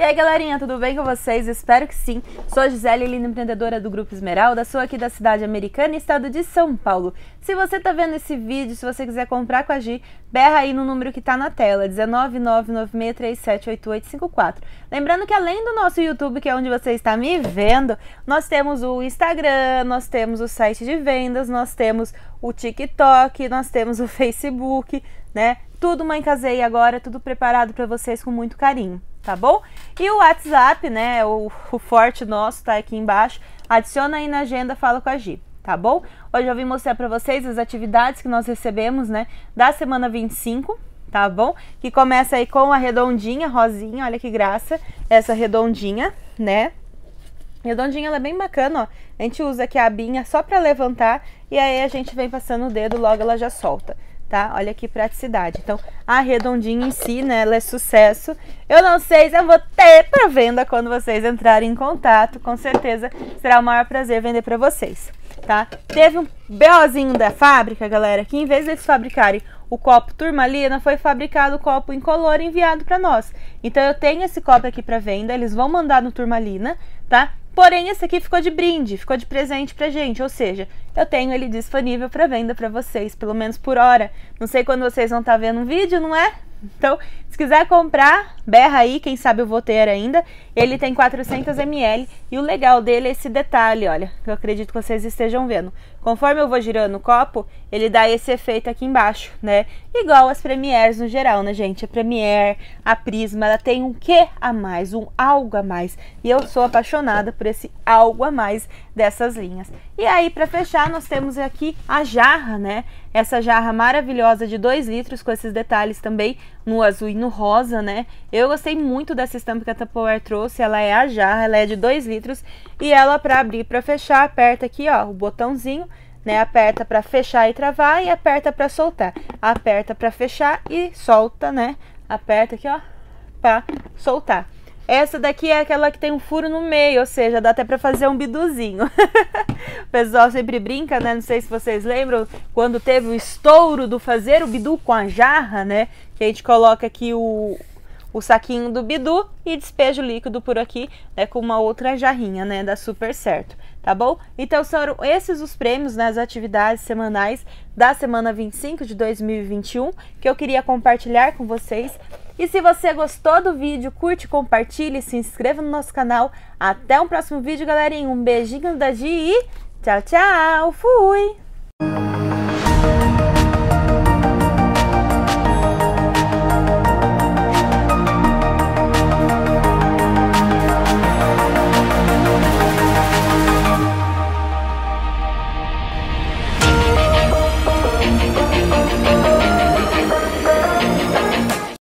E aí, galerinha, tudo bem com vocês? Espero que sim. Sou a Gisele linda empreendedora do Grupo Esmeralda, sou aqui da cidade americana, estado de São Paulo. Se você tá vendo esse vídeo, se você quiser comprar com a Gi, berra aí no número que tá na tela, 19996378854. Lembrando que além do nosso YouTube, que é onde você está me vendo, nós temos o Instagram, nós temos o site de vendas, nós temos o TikTok, nós temos o Facebook, né? Tudo Mãe Casei agora, tudo preparado para vocês com muito carinho, tá bom? E o WhatsApp, né? O, o forte nosso tá aqui embaixo. Adiciona aí na agenda, fala com a Gi tá bom? Hoje eu vim mostrar para vocês as atividades que nós recebemos, né, da semana 25, tá bom? Que começa aí com a redondinha, rosinha, olha que graça, essa redondinha, né? Redondinha, ela é bem bacana, ó. A gente usa aqui a abinha só para levantar e aí a gente vem passando o dedo, logo ela já solta tá? Olha que praticidade. Então, a redondinha em si, né, ela é sucesso. Eu não sei se eu vou ter para venda quando vocês entrarem em contato. Com certeza será o maior prazer vender para vocês, tá? Teve um BOzinho da fábrica, galera, que em vez deles fabricarem o copo turmalina, foi fabricado o copo incolor enviado para nós. Então, eu tenho esse copo aqui para venda, eles vão mandar no turmalina, tá? Porém, esse aqui ficou de brinde, ficou de presente pra gente, ou seja, eu tenho ele disponível para venda para vocês, pelo menos por hora. Não sei quando vocês vão estar tá vendo um vídeo, não é? Então, quiser comprar, berra aí, quem sabe eu vou ter ainda. Ele tem 400 ml e o legal dele é esse detalhe, olha, que eu acredito que vocês estejam vendo. Conforme eu vou girando o copo, ele dá esse efeito aqui embaixo, né? Igual as premieres no geral, né, gente? A Premier, a Prisma, ela tem um que a mais, um algo a mais. E eu sou apaixonada por esse algo a mais dessas linhas. E aí, para fechar, nós temos aqui a jarra, né? Essa jarra maravilhosa de 2 litros com esses detalhes também no azul e no rosa, né? Eu gostei muito dessa estampa que a Tupperware trouxe. Ela é a jarra, ela é de 2 litros. E ela, para abrir e para fechar, aperta aqui, ó, o botãozinho, né? Aperta para fechar e travar e aperta para soltar. Aperta para fechar e solta, né? Aperta aqui, ó, para soltar. Essa daqui é aquela que tem um furo no meio, ou seja, dá até para fazer um biduzinho. o pessoal sempre brinca, né? Não sei se vocês lembram quando teve o estouro do fazer o bidu com a jarra, né? Que a gente coloca aqui o, o saquinho do bidu e despeja o líquido por aqui, né, com uma outra jarrinha, né, dá super certo, tá bom? Então são esses os prêmios nas né, atividades semanais da semana 25 de 2021 que eu queria compartilhar com vocês e se você gostou do vídeo, curte, compartilhe, se inscreva no nosso canal. Até o um próximo vídeo, galerinha. Um beijinho da Gi e tchau, tchau. Fui!